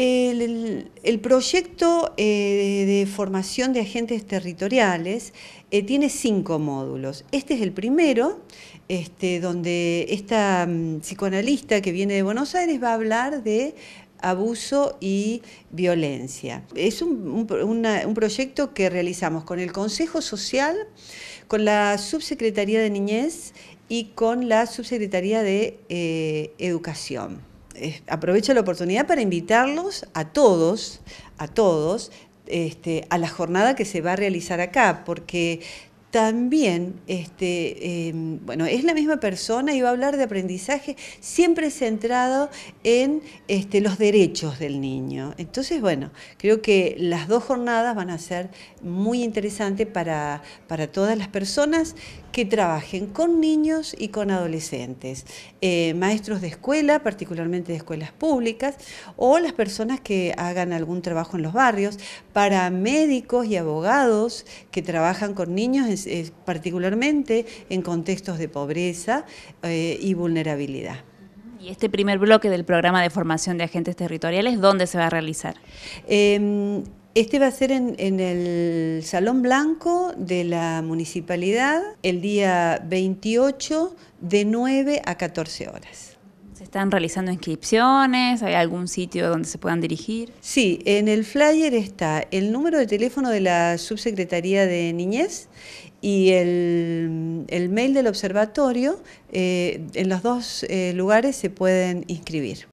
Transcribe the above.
El, proyecto eh, de formación de agentes territoriales eh, tiene cinco módulos. Este es el primero, este, donde esta mm, psicoanalista que viene de Buenos Aires va a hablar de abuso y violencia. Es un, proyecto que realizamos con el Consejo Social, con la Subsecretaría de Niñez y con la Subsecretaría de eh, Educación aprovecha aprovecho la oportunidad para invitarlos a todos, a todos, este, a la jornada que se va a realizar acá, porque también, este, em, bueno, es la misma persona y va a hablar de aprendizaje siempre centrado en este, los derechos del niño. Entonces, bueno, creo que las dos jornadas van a ser muy interesantes para, para todas las personas que trabajen con niños y con adolescentes, eh, maestros de escuela, particularmente de escuelas públicas, o las personas que hagan algún trabajo en los barrios, para médicos y abogados que trabajan con niños eh, particularmente en contextos de pobreza eh, y vulnerabilidad. ¿Y este primer bloque del programa de formación de agentes territoriales, dónde se va a realizar? Em, este va a ser en, en, el Salón Blanco de la Municipalidad el día 28 de 9 a 14 horas. ¿Se están realizando inscripciones? ¿Hay algún sitio donde se puedan dirigir? Sí, en el flyer está el número de teléfono de la Subsecretaría de Niñez y el, mail del observatorio. Eh, en los dos eh, lugares se pueden inscribir.